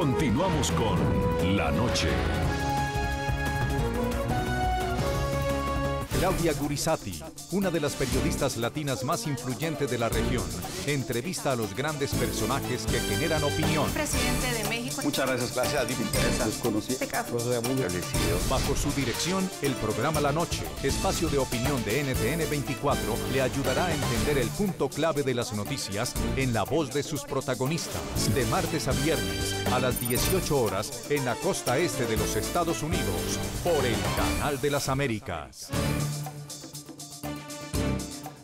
Continuamos con La Noche. Claudia Gurizati, una de las periodistas latinas más influyentes de la región, entrevista a los grandes personajes que generan opinión. Presidente de México. Muchas gracias, gracias a ti, interesa. Los conocí. Este Bajo su dirección, el programa La Noche, espacio de opinión de NTN 24, le ayudará a entender el punto clave de las noticias en la voz de sus protagonistas. De martes a viernes, a las 18 horas, en la costa este de los Estados Unidos, por el Canal de las Américas.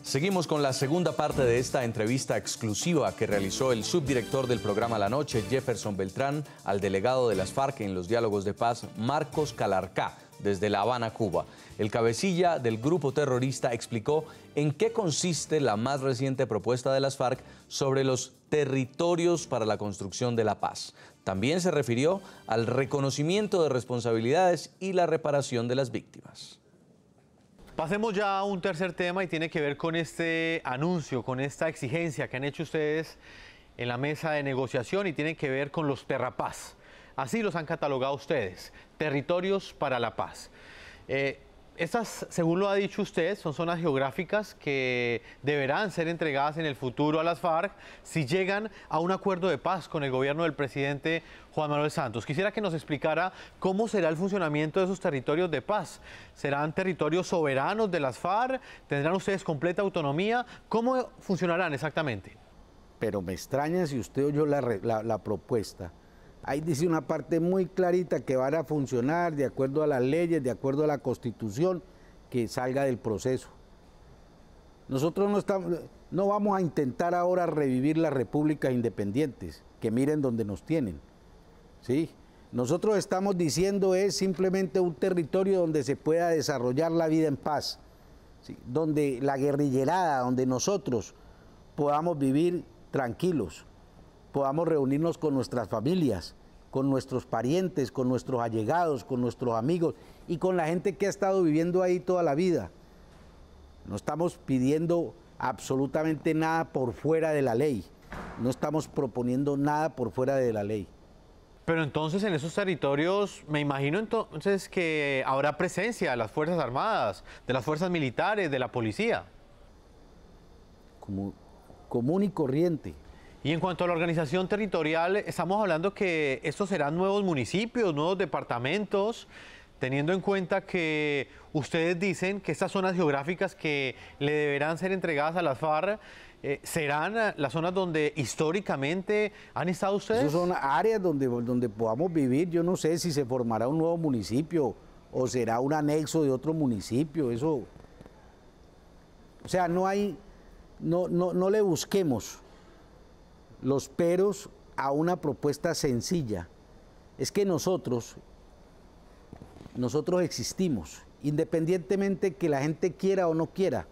Seguimos con la segunda parte de esta entrevista exclusiva que realizó el subdirector del programa La Noche, Jefferson Beltrán, al delegado de las FARC en los diálogos de paz, Marcos Calarcá, desde La Habana, Cuba. El cabecilla del grupo terrorista explicó en qué consiste la más reciente propuesta de las FARC sobre los territorios para la construcción de la paz. También se refirió al reconocimiento de responsabilidades y la reparación de las víctimas. Pasemos ya a un tercer tema y tiene que ver con este anuncio, con esta exigencia que han hecho ustedes en la mesa de negociación y tiene que ver con los Terrapaz. Así los han catalogado ustedes, territorios para la paz. Eh, estas, según lo ha dicho usted, son zonas geográficas que deberán ser entregadas en el futuro a las FARC si llegan a un acuerdo de paz con el gobierno del presidente Juan Manuel Santos. Quisiera que nos explicara cómo será el funcionamiento de esos territorios de paz. ¿Serán territorios soberanos de las FARC? ¿Tendrán ustedes completa autonomía? ¿Cómo funcionarán exactamente? Pero me extraña si usted oyó la, la propuesta Ahí dice una parte muy clarita que van a funcionar de acuerdo a las leyes, de acuerdo a la constitución, que salga del proceso. Nosotros no, estamos, no vamos a intentar ahora revivir las repúblicas independientes, que miren donde nos tienen. ¿sí? Nosotros estamos diciendo es simplemente un territorio donde se pueda desarrollar la vida en paz, donde la guerrillerada, donde nosotros podamos vivir tranquilos, podamos reunirnos con nuestras familias, con nuestros parientes, con nuestros allegados, con nuestros amigos y con la gente que ha estado viviendo ahí toda la vida. No estamos pidiendo absolutamente nada por fuera de la ley. No estamos proponiendo nada por fuera de la ley. Pero entonces en esos territorios me imagino entonces que habrá presencia de las Fuerzas Armadas, de las Fuerzas Militares, de la Policía. Como común y corriente. Y en cuanto a la organización territorial, estamos hablando que estos serán nuevos municipios, nuevos departamentos, teniendo en cuenta que ustedes dicen que estas zonas geográficas que le deberán ser entregadas a las FARC eh, serán eh, las zonas donde históricamente han estado ustedes. son áreas donde, donde podamos vivir. Yo no sé si se formará un nuevo municipio o será un anexo de otro municipio. Eso. O sea, no hay. no, no le busquemos los peros a una propuesta sencilla. Es que nosotros, nosotros existimos, independientemente que la gente quiera o no quiera.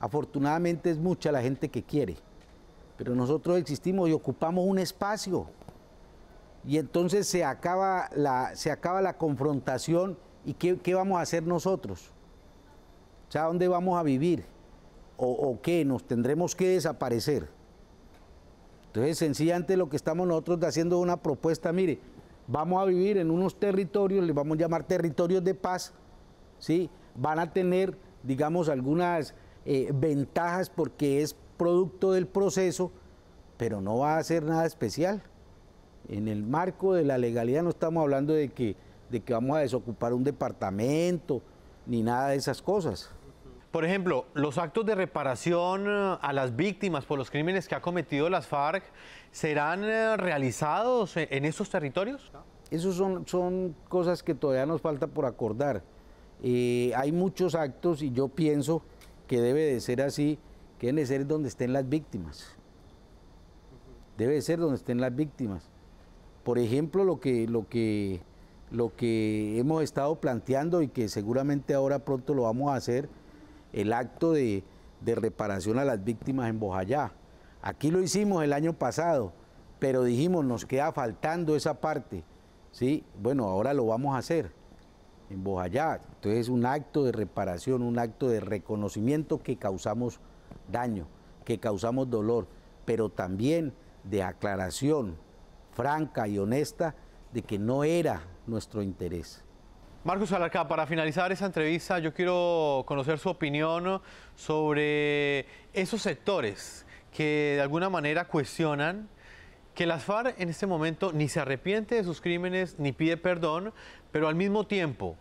Afortunadamente es mucha la gente que quiere, pero nosotros existimos y ocupamos un espacio. Y entonces se acaba la, se acaba la confrontación y qué, vamos a hacer nosotros. O sea, ¿dónde vamos a vivir? ¿O, o qué? ¿Nos tendremos que desaparecer? Entonces, sencillamente lo que estamos nosotros haciendo es una propuesta, mire, vamos a vivir en unos territorios, les vamos a llamar territorios de paz, ¿sí? Van a tener, digamos, algunas eh, ventajas porque es producto del proceso, pero no va a ser nada especial. En el marco de la legalidad no estamos hablando de que vamos a desocupar un departamento, ni nada de esas cosas. Por ejemplo, los actos de reparación eh, a las víctimas por los crímenes que ha cometido las FARC serán eh, realizados e-, en esos territorios? Esas son, son cosas que todavía nos falta por acordar. Eh, hay muchos actos y yo pienso que debe de ser así, que debe de ser donde estén las víctimas. Debe ser donde estén las víctimas. Por ejemplo, lo que, lo que, lo que hemos estado planteando y que seguramente ahora pronto lo vamos a hacer, el acto de, reparación a las víctimas en Bojayá. Aquí lo hicimos el año pasado, pero dijimos nos queda faltando esa parte. ¿sí? Bueno, ahora lo vamos a hacer en Bojayá. Entonces es un acto de reparación, un acto de reconocimiento que causamos daño, que causamos dolor, pero también de aclaración franca y honesta de que no era nuestro interés. Marcos Alarcá, para finalizar esa entrevista, yo quiero conocer su opinión sobre esos sectores que de alguna manera cuestionan que las FARC en este momento ni se arrepiente de sus crímenes ni pide perdón, pero al mismo tiempo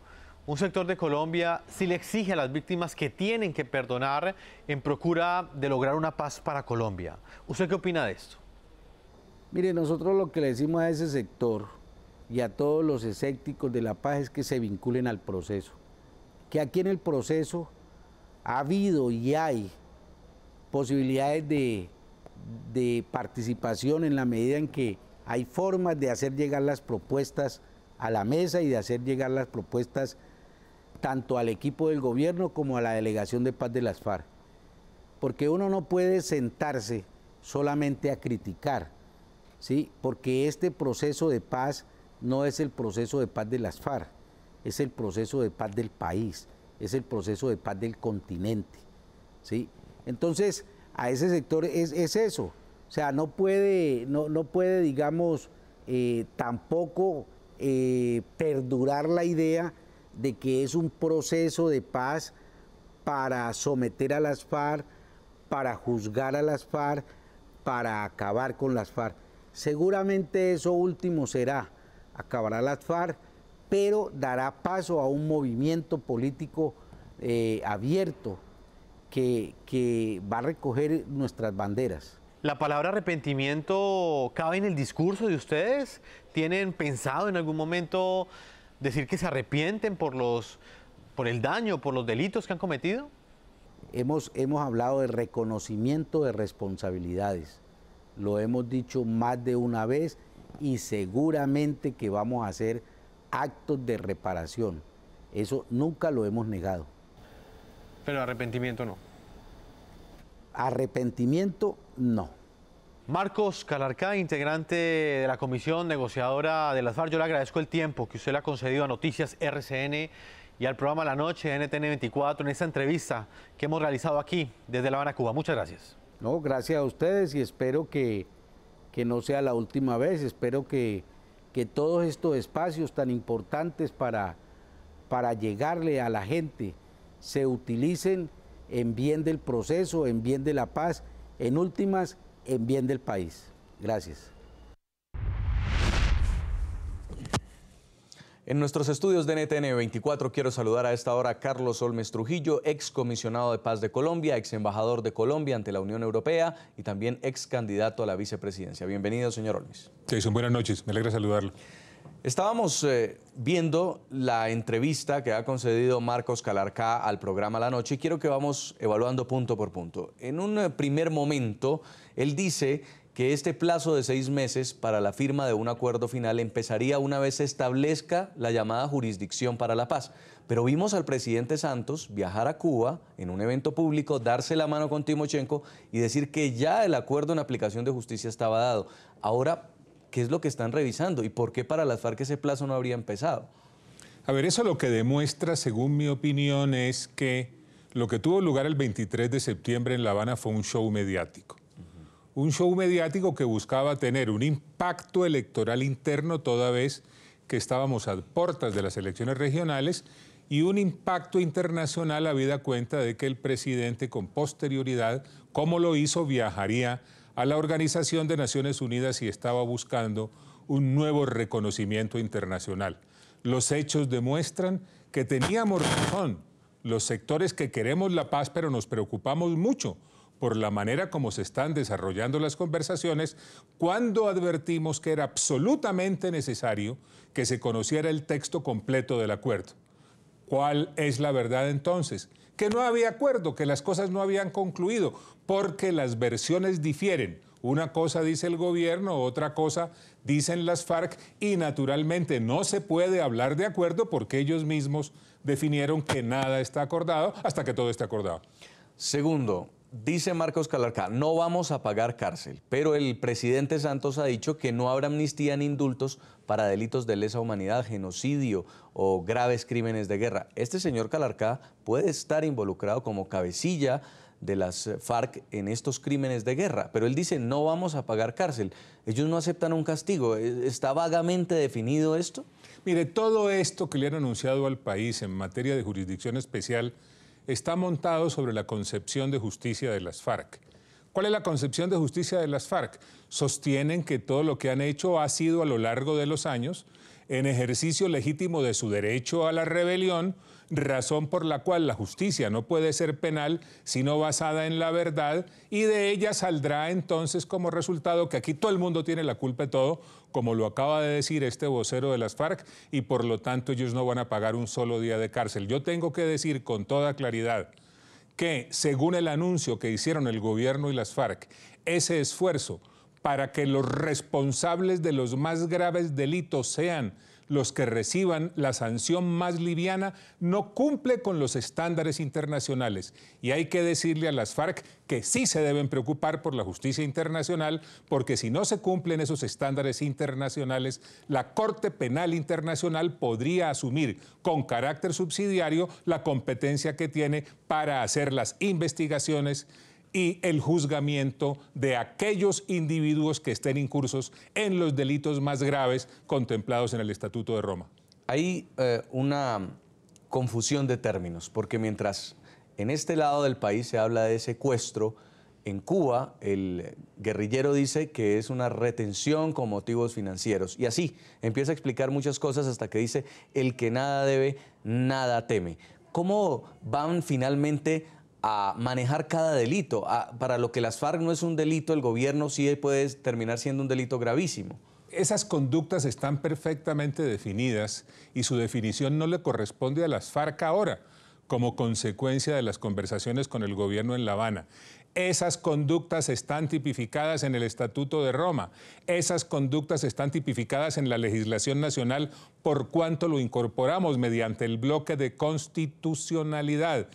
un sector de Colombia sí le exige a las víctimas que tienen que perdonar en procura de lograr una paz para Colombia. ¿Usted qué opina de esto? Mire, nosotros lo que le decimos a ese sector y a todos los escépticos de la paz es que se vinculen al proceso. Que aquí en el proceso ha habido y hay posibilidades de, participación en la medida en que hay formas de hacer llegar las propuestas a la mesa y de hacer llegar las propuestas tanto al equipo del gobierno como a la delegación de paz de las FARC. Porque uno no puede sentarse solamente a criticar, ¿sí? porque este proceso de paz no es el proceso de paz de las FARC, es el proceso de paz del país, es el proceso de paz del continente. ¿sí? Entonces, a ese sector es, eso. O sea, no puede, no, puede digamos, eh, tampoco eh, perdurar la idea de que es un proceso de paz para someter a las FARC, para juzgar a las FARC, para acabar con las FARC. Seguramente eso último será, acabará la FARC, pero dará paso a un movimiento político eh, abierto que, va a recoger nuestras banderas. ¿La palabra arrepentimiento cabe en el discurso de ustedes? ¿Tienen pensado en algún momento decir que se arrepienten por, los, por el daño, por los delitos que han cometido? Hemos, hemos hablado de reconocimiento de responsabilidades. Lo hemos dicho más de una vez y seguramente que vamos a hacer actos de reparación. Eso nunca lo hemos negado. Pero arrepentimiento no. Arrepentimiento no. Marcos Calarcá, integrante de la comisión negociadora de las FARC, yo le agradezco el tiempo que usted le ha concedido a Noticias RCN y al programa La Noche NTN 24 en esta entrevista que hemos realizado aquí desde La Habana, Cuba. Muchas gracias. No, gracias a ustedes y espero que que no sea la última vez. Espero que, que todos estos espacios tan importantes para, para llegarle a la gente se utilicen en bien del proceso, en bien de la paz, en últimas, en bien del país. Gracias. En nuestros estudios de NTN 24 quiero saludar a esta hora a Carlos Olmes Trujillo, ex comisionado de paz de Colombia, ex embajador de Colombia ante la Unión Europea y también ex candidato a la vicepresidencia. Bienvenido, señor Olmes. Jason, buenas noches, me alegra saludarlo. Estábamos eh, viendo la entrevista que ha concedido Marcos Calarcá al programa La Noche y quiero que vamos evaluando punto por punto. En un eh, primer momento, él dice que este plazo de seis meses para la firma de un acuerdo final empezaría una vez se establezca la llamada jurisdicción para la paz. Pero vimos al presidente Santos viajar a Cuba en un evento público, darse la mano con Timochenko y decir que ya el acuerdo en aplicación de justicia estaba dado. Ahora, ¿qué es lo que están revisando y por qué para las FARC ese plazo no habría empezado? A ver, eso lo que demuestra, según mi opinión, es que lo que tuvo lugar el 23 de septiembre en La Habana fue un show mediático un show mediático que buscaba tener un impacto electoral interno toda vez que estábamos a puertas de las elecciones regionales y un impacto internacional a habida cuenta de que el presidente con posterioridad, como lo hizo, viajaría a la Organización de Naciones Unidas y estaba buscando un nuevo reconocimiento internacional. Los hechos demuestran que teníamos razón, los sectores que queremos la paz pero nos preocupamos mucho por la manera como se están desarrollando las conversaciones, cuando advertimos que era absolutamente necesario que se conociera el texto completo del acuerdo. ¿Cuál es la verdad entonces? Que no había acuerdo, que las cosas no habían concluido, porque las versiones difieren. Una cosa dice el gobierno, otra cosa dicen las FARC y naturalmente no se puede hablar de acuerdo porque ellos mismos definieron que nada está acordado hasta que todo esté acordado. Segundo, Dice Marcos Calarcá, no vamos a pagar cárcel, pero el presidente Santos ha dicho que no habrá amnistía ni indultos para delitos de lesa humanidad, genocidio o graves crímenes de guerra. Este señor Calarcá puede estar involucrado como cabecilla de las FARC en estos crímenes de guerra, pero él dice no vamos a pagar cárcel. Ellos no aceptan un castigo. ¿E-, ¿Está vagamente definido esto? Mire, todo esto que le han anunciado al país en materia de jurisdicción especial, está montado sobre la concepción de justicia de las FARC. ¿Cuál es la concepción de justicia de las FARC? Sostienen que todo lo que han hecho ha sido a lo largo de los años en ejercicio legítimo de su derecho a la rebelión, razón por la cual la justicia no puede ser penal, sino basada en la verdad, y de ella saldrá entonces como resultado que aquí todo el mundo tiene la culpa de todo, como lo acaba de decir este vocero de las FARC, y por lo tanto ellos no van a pagar un solo día de cárcel. Yo tengo que decir con toda claridad que, según el anuncio que hicieron el gobierno y las FARC, ese esfuerzo para que los responsables de los más graves delitos sean los que reciban la sanción más liviana, no cumple con los estándares internacionales. Y hay que decirle a las FARC que sí se deben preocupar por la justicia internacional, porque si no se cumplen esos estándares internacionales, la Corte Penal Internacional podría asumir con carácter subsidiario la competencia que tiene para hacer las investigaciones y el juzgamiento de aquellos individuos que estén incursos en los delitos más graves contemplados en el Estatuto de Roma. Hay eh, una confusión de términos, porque mientras en este lado del país se habla de secuestro, en Cuba el guerrillero dice que es una retención con motivos financieros. Y así empieza a explicar muchas cosas hasta que dice, el que nada debe, nada teme. ¿Cómo van finalmente a manejar cada delito. para lo que las FARC no es un delito, el gobierno sí puede terminar siendo un delito gravísimo. Esas conductas están perfectamente definidas y su definición no le corresponde a las FARC ahora, como consecuencia de las conversaciones con el gobierno en La Habana. Esas conductas están tipificadas en el Estatuto de Roma, esas conductas están tipificadas en la legislación nacional por cuanto lo incorporamos mediante el bloque de constitucionalidad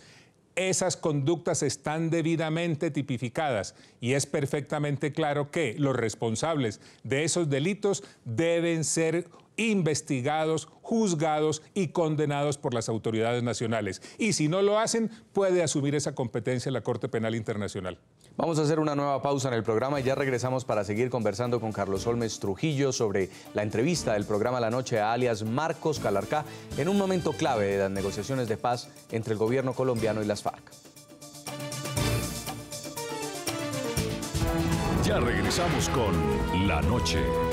esas conductas están debidamente tipificadas y es perfectamente claro que los responsables de esos delitos deben ser investigados, juzgados y condenados por las autoridades nacionales. Y si no lo hacen, puede asumir esa competencia la Corte Penal Internacional. Vamos a hacer una nueva pausa en el programa y ya regresamos para seguir conversando con Carlos Olmes Trujillo sobre la entrevista del programa La Noche a alias Marcos Calarcá en un momento clave de las negociaciones de paz entre el gobierno colombiano y las FARC. Ya regresamos con La Noche.